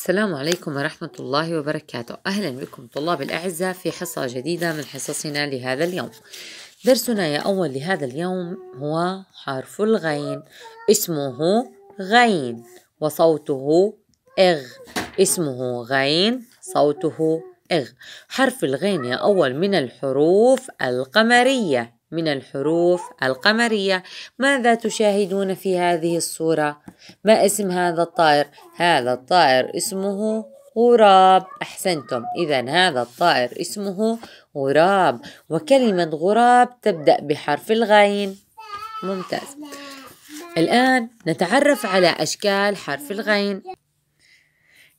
السلام عليكم ورحمة الله وبركاته أهلا بكم طلاب الأعزاء في حصة جديدة من حصصنا لهذا اليوم درسنا يا أول لهذا اليوم هو حرف الغين اسمه غين وصوته إغ اسمه غين صوته إغ حرف الغين يا أول من الحروف القمرية من الحروف القمرية ماذا تشاهدون في هذه الصورة؟ ما اسم هذا الطائر؟ هذا الطائر اسمه غراب أحسنتم إذا هذا الطائر اسمه غراب وكلمة غراب تبدأ بحرف الغين ممتاز الآن نتعرف على أشكال حرف الغين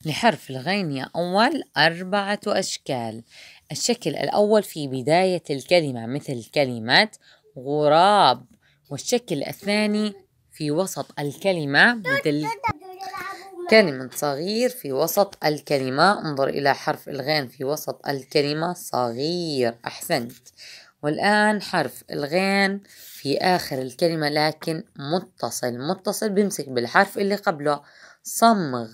لحرف الغين يا أول أربعة أشكال الشكل الأول في بداية الكلمة مثل كلمة غراب والشكل الثاني في وسط الكلمة مثل كلمة صغير في وسط الكلمة انظر إلى حرف الغين في وسط الكلمة صغير أحسنت والآن حرف الغين في آخر الكلمة لكن متصل متصل بيمسك بالحرف اللي قبله صمغ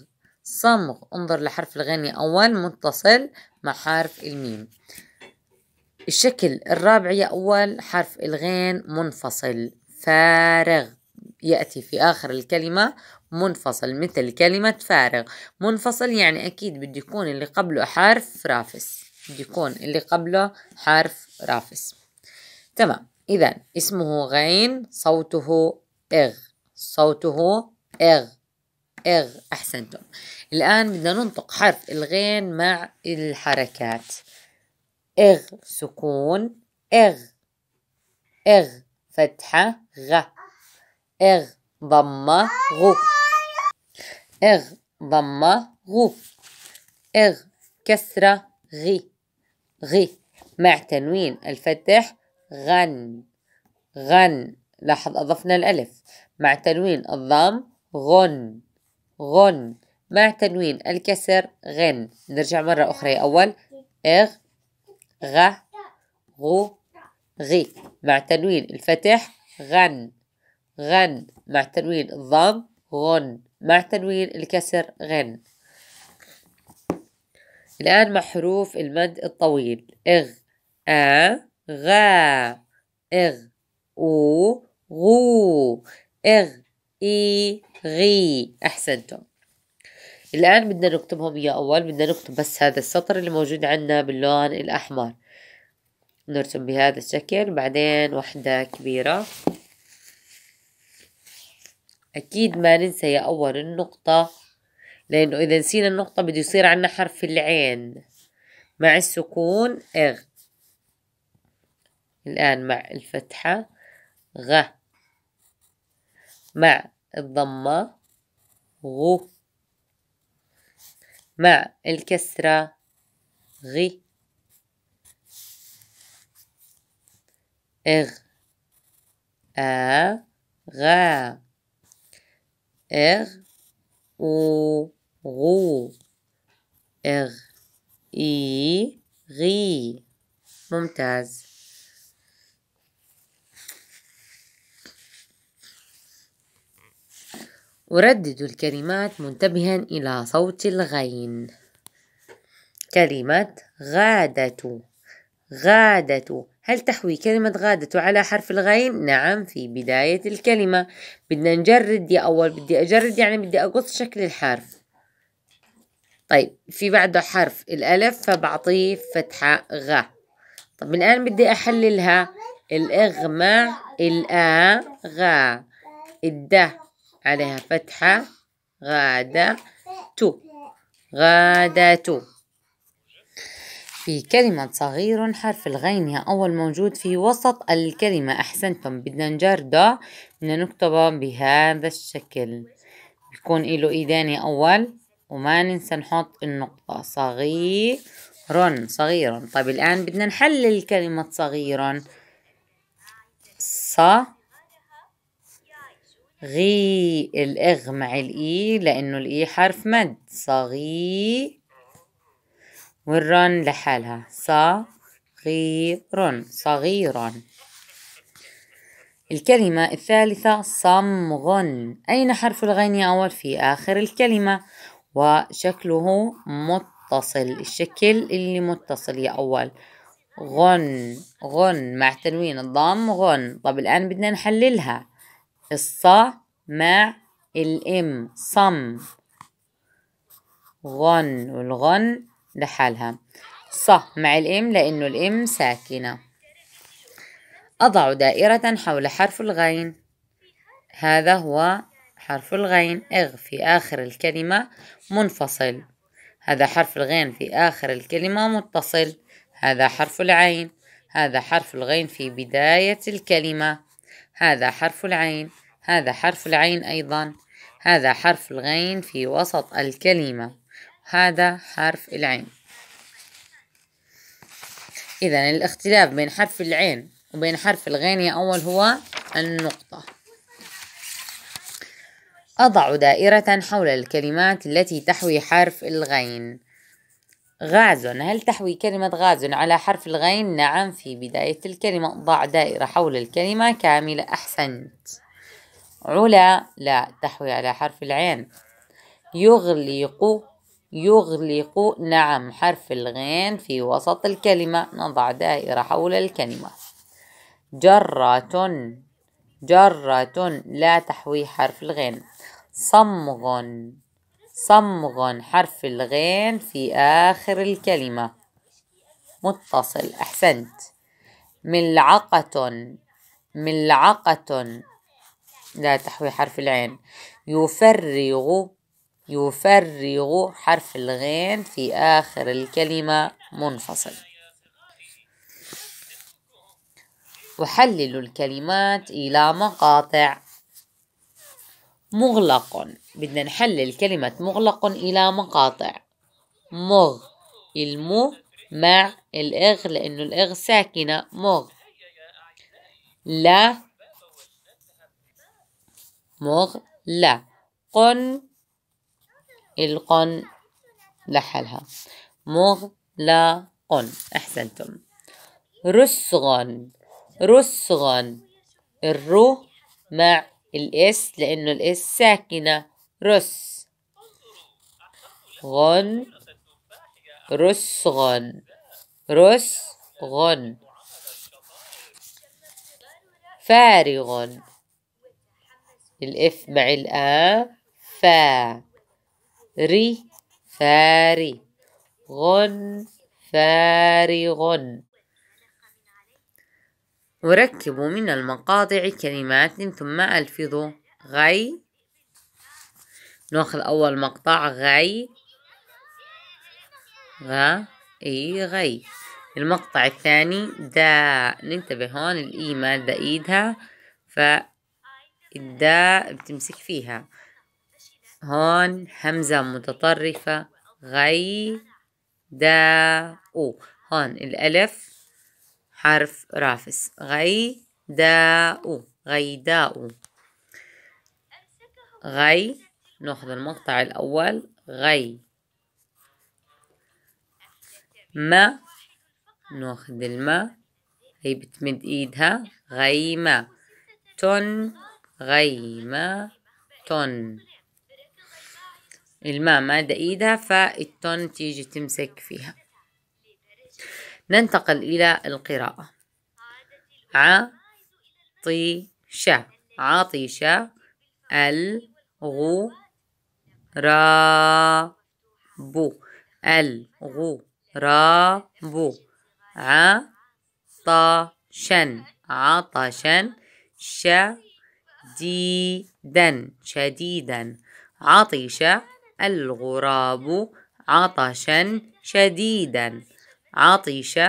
صمغ انظر لحرف الغني أول متصل مع حرف الميم الشكل الرابع يا أول حرف الغين منفصل فارغ يأتي في آخر الكلمة منفصل مثل كلمة فارغ منفصل يعني أكيد بده يكون اللي قبله حرف رافس بده يكون اللي قبله حرف رافس تمام إذا اسمه غين صوته إغ صوته إغ إغ أحسنتم الآن بدنا ننطق حرف الغين مع الحركات إغ سكون إغ إغ فتحة غ إغ ضمة غو إغ ضمة غو إغ كسرة غي غي مع تنوين الفتح غن غن لاحظ أضفنا الألف مع تنوين الضم غن غن مع تنوين الكسر غن نرجع مرة أخرى يا أول إغ غ غو غي مع تنوين الفتح غن غن مع تنوين الضم غن مع تنوين الكسر غن الآن مع حروف المد الطويل إغ آ غا إغ أو غو إغ إي غي أحسنتم الآن بدنا نكتبهم يا أول بدنا نكتب بس هذا السطر اللي موجود عندنا باللون الأحمر نرسم بهذا الشكل بعدين وحدة كبيرة أكيد ما ننسى يا أول النقطة لأنه إذا نسينا النقطة بده يصير عنا حرف العين مع السكون إغ الآن مع الفتحة غ مع الضمة غو مع الكسرة غي إغ آ غا إغ أو غو إغ إي غي ممتاز أردد الكلمات منتبها إلى صوت الغين كلمة غادة غادة هل تحوي كلمة غادة على حرف الغين؟ نعم في بداية الكلمة بدنا نجرد يا أول بدي أجرد يعني بدي أقص شكل الحرف طيب في بعده حرف الألف فبعطيه فتحة غ طب الآن بدي أحللها الإغمى الآ غا الده عليها فتحة غادة تو غادة تو في كلمة صغير حرف الغين أول موجود في وسط الكلمة أحسنتم بدنا نجردة بدنا نكتبه بهذا الشكل بيكون إله إيدين أول وما ننسى نحط النقطة صغير صغيرا طيب الآن بدنا نحلل كلمة صغيرا ص غي الإغ مع الإي لأنه الإي حرف مد صغي والرن لحالها صغير صغير الكلمة الثالثة صمغ أين حرف الغين يا أول في آخر الكلمة وشكله متصل الشكل اللي متصل يا أول غن غن مع تنوين الضم غن طب الآن بدنا نحللها الص مع الام صم غن والغن لحالها ص مع الام لأنه الام ساكنة أضع دائرة حول حرف الغين هذا هو حرف الغين اغ في آخر الكلمة منفصل هذا حرف الغين في آخر الكلمة متصل هذا حرف العين هذا حرف الغين في بداية الكلمة هذا حرف العين هذا حرف العين أيضا هذا حرف الغين في وسط الكلمة هذا حرف العين إذا الاختلاف بين حرف العين وبين حرف الغين يا أول هو النقطة أضع دائرة حول الكلمات التي تحوي حرف الغين غاز هل تحوي كلمة غاز على حرف الغين؟ نعم في بداية الكلمة ضع دائرة حول الكلمة كاملة أحسنت علا لا تحوي على حرف العين يغلق يغلق نعم حرف الغين في وسط الكلمة نضع دائرة حول الكلمة جرة جرة لا تحوي حرف الغين صمغ صمغ حرف الغين في آخر الكلمة متصل أحسنت ملعقة ملعقة لا تحوي حرف العين يفرغ يفرغ حرف الغين في آخر الكلمة منفصل أحلل الكلمات إلى مقاطع مغلق بدنا نحلل كلمة مغلق إلى مقاطع مغ المو مع الإغ لأنه الإغ ساكنة مغ لا مغ لا قن القن لحلها قن أحسنتم رسغن رسغن الرو مع الاس لأنه الاس ساكنة رس غن رس غن رس غن فارغ الإف مع الآ فا ري فاري غن فارغ أركب من المقاطع كلمات ثم ألفظ غي ناخذ أول مقطع غي غا إي غي المقطع الثاني داء ننتبه هون الإي مادة بأيدها فالداء بتمسك فيها هون همزة متطرفة غي دا أو هون الألف حرف رافس غيداء غيداء غي ناخذ المقطع الأول غي ما ناخذ الماء هي بتمد ايدها غيما تن غيما تن الماء مادة ايدها فالتن تيجي تمسك فيها ننتقل إلى القراءة عطيشة عطيشة الغراب الغراب عطشا عطشا شديدا شديدا عطش الغراب عطشا شديدا عطش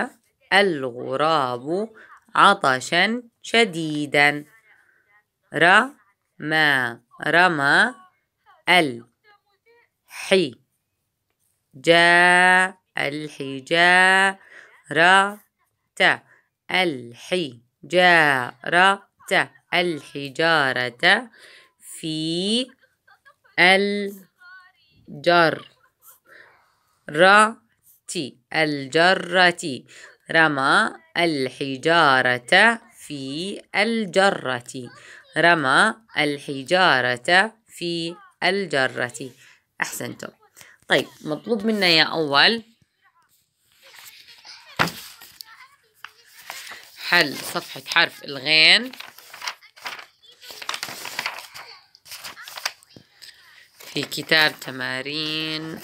الغراب عطشا شديدا ر رمى رمى الحي جاء الحجارة الحجارة الحجارة في الجر رتي الجرة رمى الحجارة في الجرة رمى الحجارة في الجرة أحسنتم طيب مطلوب منا يا أول حل صفحة حرف الغين في كتاب تمارين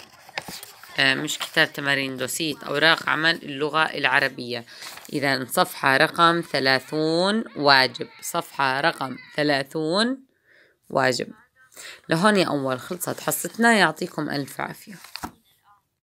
آه، مش كتاب تمارين دوسيت أوراق عمل اللغة العربية إذا صفحة رقم ثلاثون واجب صفحة رقم ثلاثون واجب لهون يا أول خلصت حصتنا يعطيكم ألف عافية